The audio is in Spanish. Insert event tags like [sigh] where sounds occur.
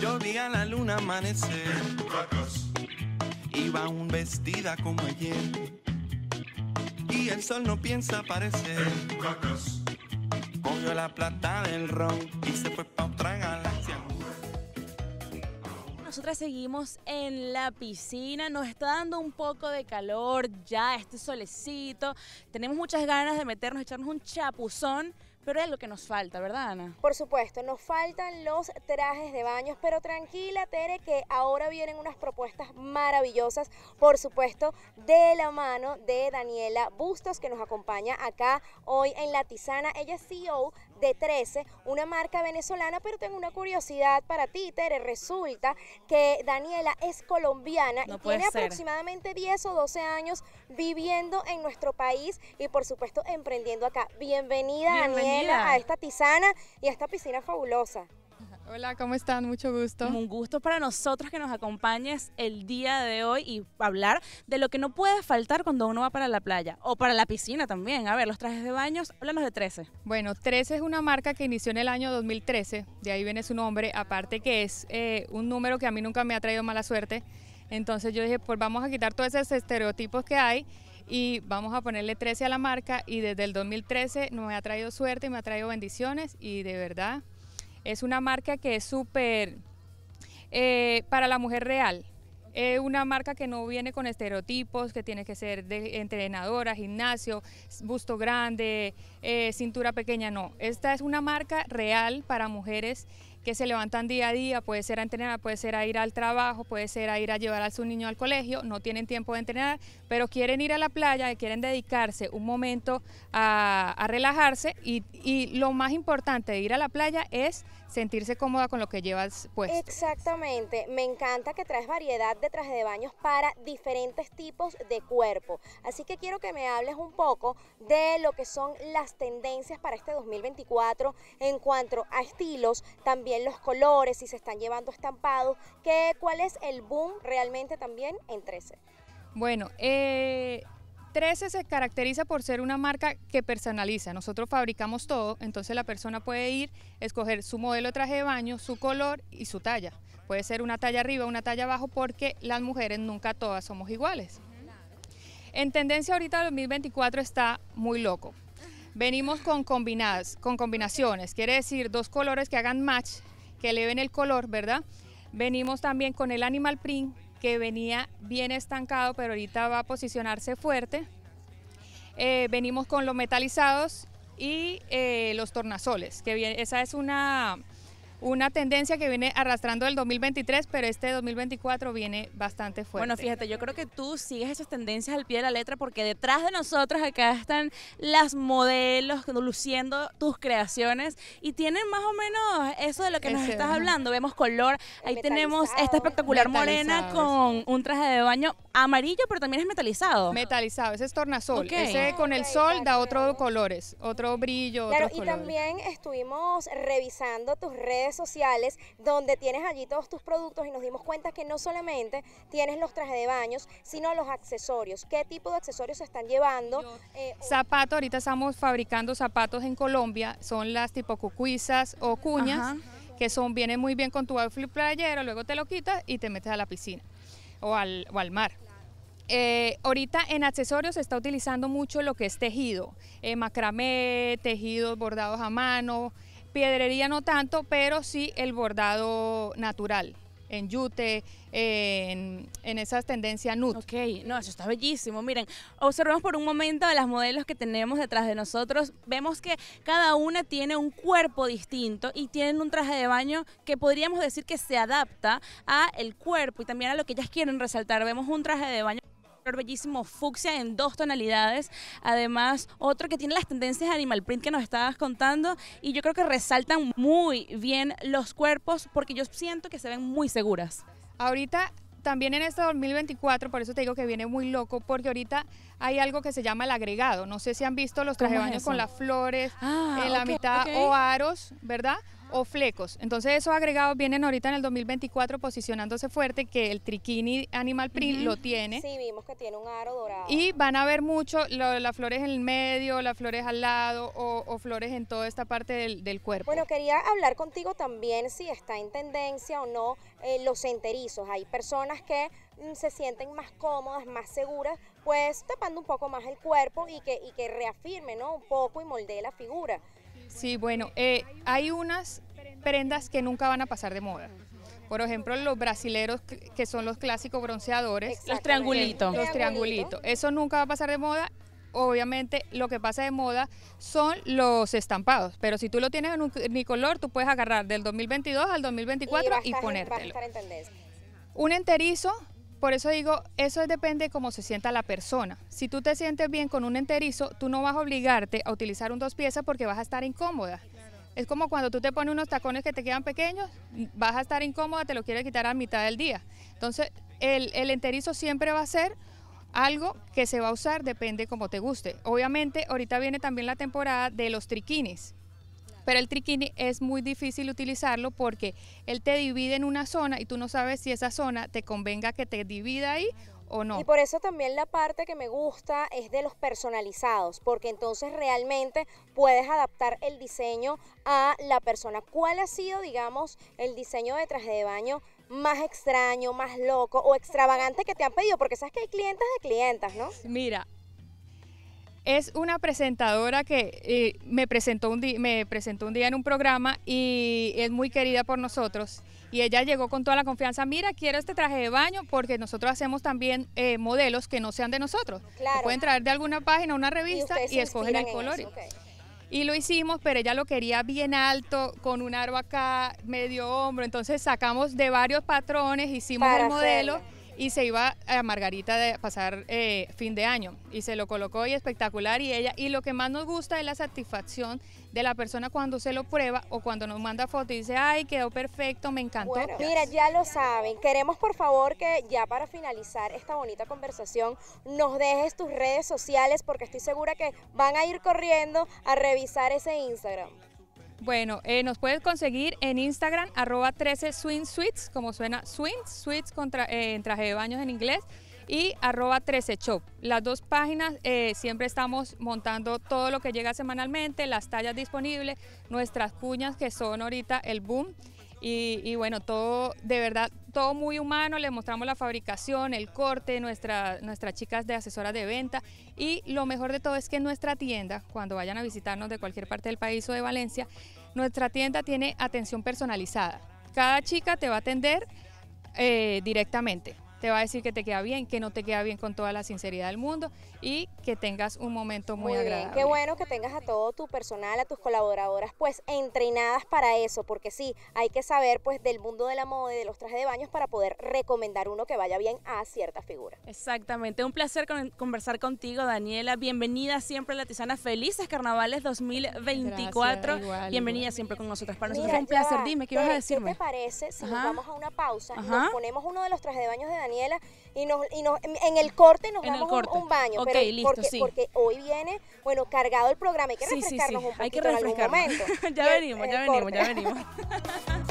Yo vi a la luna amanecer. Iba un vestida como ayer. Y el sol no piensa aparecer. Cogió la plata del ron y se fue para otra galaxia nosotras seguimos en la piscina, nos está dando un poco de calor ya, este solecito, tenemos muchas ganas de meternos, echarnos un chapuzón, pero es lo que nos falta, ¿verdad, Ana? Por supuesto, nos faltan los trajes de baños, pero tranquila, Tere, que ahora vienen unas propuestas maravillosas, por supuesto, de la mano de Daniela Bustos, que nos acompaña acá hoy en La tisana. Ella es CEO de 13, una marca venezolana, pero tengo una curiosidad para ti, Tere. Resulta que Daniela es colombiana y tiene aproximadamente 10 o 12 años viviendo en nuestro país y por supuesto emprendiendo acá. Bienvenida, Bienvenida. Daniela a esta tisana y a esta piscina fabulosa. Hola, ¿cómo están? Mucho gusto. Un gusto para nosotros que nos acompañes el día de hoy y hablar de lo que no puede faltar cuando uno va para la playa o para la piscina también. A ver, los trajes de baños, háblanos de 13. Bueno, 13 es una marca que inició en el año 2013, de ahí viene su nombre, aparte que es eh, un número que a mí nunca me ha traído mala suerte. Entonces yo dije, pues vamos a quitar todos esos estereotipos que hay y vamos a ponerle 13 a la marca y desde el 2013 me ha traído suerte, me ha traído bendiciones y de verdad es una marca que es súper eh, para la mujer real. Es una marca que no viene con estereotipos, que tiene que ser de entrenadora, gimnasio, busto grande, eh, cintura pequeña, no. Esta es una marca real para mujeres que se levantan día a día, puede ser a entrenar, puede ser a ir al trabajo, puede ser a ir a llevar a su niño al colegio, no tienen tiempo de entrenar, pero quieren ir a la playa, quieren dedicarse un momento a, relajarse y, y lo más importante de ir a la playa es sentirse cómoda con lo que llevas puesto. Exactamente, me encanta que traes variedad de trajes de baños para diferentes tipos de cuerpo. Así que quiero que me hables un poco de lo que son las tendencias para este 2024 en cuanto a estilos, también los colores, si se están llevando estampados, que, cuál es el boom realmente también en 13. Bueno, eh, 13 se caracteriza por ser una marca que personaliza. Nosotros fabricamos todo, entonces la persona puede ir, escoger su modelo de traje de baño, su color y su talla. Puede ser una talla arriba, una talla abajo, porque las mujeres nunca todas somos iguales. En tendencia ahorita 2024 está muy loco. Venimos con combinadas, con combinaciones, quiere decir dos colores que hagan match, que eleven el color, ¿verdad? Venimos también con el animal print, que venía bien estancado, pero ahorita va a posicionarse fuerte. Eh, venimos con los metalizados y eh, los tornasoles, que bien, esa es una una tendencia que viene arrastrando el 2023, pero este 2024 viene bastante fuerte. Bueno, fíjate, yo creo que tú sigues esas tendencias al pie de la letra porque detrás de nosotros acá están las modelos luciendo tus creaciones y tienen más o menos eso de lo que nos estás hablando. Vemos color, ahí tenemos esta espectacular morena con un traje de baño amarillo, pero también es metalizado. Metalizado, ese es tornasol. Ese con el sol da otros colores, otro brillo. Claro, y también estuvimos revisando tus redes sociales donde tienes allí todos tus productos y nos dimos cuenta que no solamente tienes los trajes de baños, sino los accesorios. ¿Qué tipo de accesorios se están llevando? Eh, zapatos, ahorita estamos fabricando zapatos en Colombia, son las tipo cucuizas o cuñas. que son, vienen muy bien con tu outfit playero, luego te lo quitas y te metes a la piscina o al, o al mar. Eh, ahorita en accesorios se está utilizando mucho lo que es tejido, eh, macramé, tejidos bordados a mano, piedrería no tanto, pero sí el bordado natural en yute, en, en esas tendencias nude. Ok, no, eso está bellísimo. Miren, observemos por un momento a las modelos que tenemos detrás de nosotros. Vemos que cada una tiene un cuerpo distinto y tienen un traje de baño que podríamos decir que se adapta a el cuerpo y también a lo que ellas quieren resaltar. Vemos un traje de baño bellísimo fucsia en dos tonalidades. Además, otro que tiene las tendencias animal print que nos estabas contando y yo creo que resaltan muy bien los cuerpos porque yo siento que se ven muy seguras. Ahorita también en este 2024, por eso te digo que viene muy loco, porque ahorita hay algo que se llama el agregado. No sé si han visto los trajes de con las flores ah, en la mitad o aros, ¿verdad? o flecos. Entonces esos agregados vienen ahorita en el 2024 posicionándose fuerte, que el triquini animal print lo tiene. Sí, vimos que tiene un aro dorado. Y van a ver mucho las flores en el medio, las flores al lado o, flores en toda esta parte del, cuerpo. Bueno, quería hablar contigo también si está en tendencia o no eh, los enterizos. Hay personas que mm, se sienten más cómodas, más seguras, pues tapando un poco más el cuerpo y que, y que reafirme ¿no? un poco y moldee la figura. Sí, bueno, eh, hay unas prendas que nunca van a pasar de moda. Por ejemplo, los brasileros que son los clásicos bronceadores. Los triangulitos. Los triangulitos. Eso nunca va a pasar de moda. Obviamente, lo que pasa de moda son los estampados. Pero si tú lo tienes en un color, tú puedes agarrar del 2022 al 2024 y, y ponértelo. un enterizo por eso digo, eso depende de cómo se sienta la persona. Si tú te sientes bien con un enterizo, tú no vas a obligarte a utilizar un dos piezas porque vas a estar incómoda. Es como cuando tú te pones unos tacones que te quedan pequeños, vas a estar incómoda, te lo quieres quitar a mitad del día. Entonces, el, el enterizo siempre va a ser algo que se va a usar, depende como te guste. Obviamente, ahorita viene también la temporada de los triquines. Pero el triquini es muy difícil utilizarlo porque él te divide en una zona y tú no sabes si esa zona te convenga que te divida ahí o no. Y por eso también la parte que me gusta es de los personalizados, porque entonces realmente puedes adaptar el diseño a la persona. ¿Cuál ha sido, digamos, el diseño de traje de baño más extraño, más loco o extravagante que te han pedido? Porque sabes que hay clientes de clientas, ¿no? Mira, es una presentadora que eh, me, presentó un me presentó un día en un programa y es muy querida por nosotros. Y ella llegó con toda la confianza, mira, quiero este traje de baño porque nosotros hacemos también eh, modelos que no sean de nosotros. Pueden traer de alguna página, una revista y, escoger el color. Y lo hicimos, pero ella lo quería bien alto, con un aro acá, medio hombro. Entonces sacamos de varios patrones, hicimos el modelo y se iba a Margarita de pasar eh, fin de año y se lo colocó y espectacular y ella y lo que más nos gusta es la satisfacción de la persona cuando se lo prueba o cuando nos manda foto y dice ay quedó perfecto me encantó bueno, mira ya lo saben queremos por favor que ya para finalizar esta bonita conversación nos dejes tus redes sociales porque estoy segura que van a ir corriendo a revisar ese Instagram bueno, eh, nos puedes conseguir en Instagram, arroba 13 Swing Suites, como suena Swing Suites contra, eh, en traje de baños en inglés, y arroba 13 Shop. Las dos páginas eh, siempre estamos montando todo lo que llega semanalmente, las tallas disponibles, nuestras cuñas que son ahorita el boom y, bueno, todo, de verdad, todo muy humano, le mostramos la fabricación, el corte, nuestras chicas de asesoras de venta y lo mejor de todo es que nuestra tienda, cuando vayan a visitarnos de cualquier parte del país o de Valencia, nuestra tienda tiene atención personalizada. Cada chica te va a atender eh, directamente te va a decir que te queda bien, que no te queda bien con toda la sinceridad del mundo y que tengas un momento muy, muy qué bueno que tengas a todo tu personal, a tus colaboradoras, pues entrenadas para eso, porque sí, hay que saber pues del mundo de la moda y de los trajes de baños para poder recomendar uno que vaya bien a cierta figura. Exactamente, un placer conversar contigo, Daniela. Bienvenida siempre a la Tizana. Felices carnavales 2024. Bienvenida siempre con nosotros. Para nosotros es un placer. Dime, ¿qué vas a decirme? ¿Qué te parece si nos vamos a una pausa? Nos ponemos uno de los trajes de baños de Daniela y nos, y nos en el corte nos vamos damos Un, baño. pero listo, porque, sí. porque hoy viene, bueno, cargado el programa. Hay que refrescarnos un poquito en algún momento. [laughs] ya venimos, ya venimos, ya venimos. [laughs]